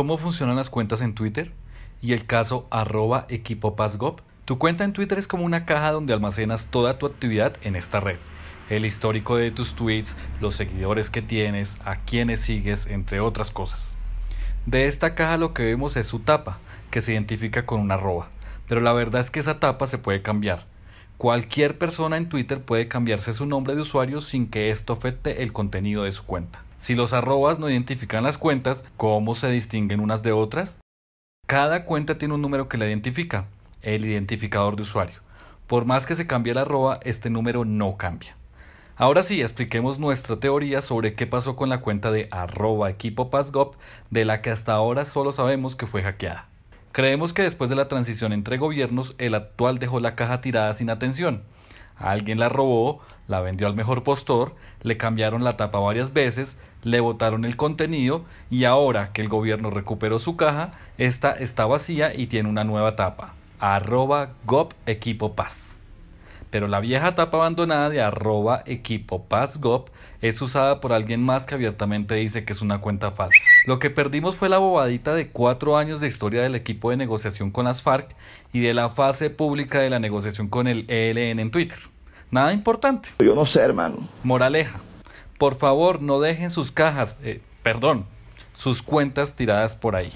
cómo funcionan las cuentas en Twitter y el caso arroba equipo Tu cuenta en Twitter es como una caja donde almacenas toda tu actividad en esta red. El histórico de tus tweets, los seguidores que tienes, a quienes sigues, entre otras cosas. De esta caja lo que vemos es su tapa, que se identifica con una arroba. Pero la verdad es que esa tapa se puede cambiar. Cualquier persona en Twitter puede cambiarse su nombre de usuario sin que esto afecte el contenido de su cuenta. Si los arrobas no identifican las cuentas, ¿cómo se distinguen unas de otras? Cada cuenta tiene un número que la identifica, el identificador de usuario. Por más que se cambie el arroba, este número no cambia. Ahora sí, expliquemos nuestra teoría sobre qué pasó con la cuenta de arroba equipo de la que hasta ahora solo sabemos que fue hackeada. Creemos que después de la transición entre gobiernos, el actual dejó la caja tirada sin atención. Alguien la robó, la vendió al mejor postor, le cambiaron la tapa varias veces, le botaron el contenido y ahora que el gobierno recuperó su caja, esta está vacía y tiene una nueva tapa. Arroba Gop Equipo Pero la vieja tapa abandonada de arroba Equipo Paz Gop es usada por alguien más que abiertamente dice que es una cuenta falsa. Lo que perdimos fue la bobadita de cuatro años de historia del equipo de negociación con las FARC y de la fase pública de la negociación con el ELN en Twitter. Nada importante. Yo no sé, hermano. Moraleja. Por favor, no dejen sus cajas, eh, perdón, sus cuentas tiradas por ahí.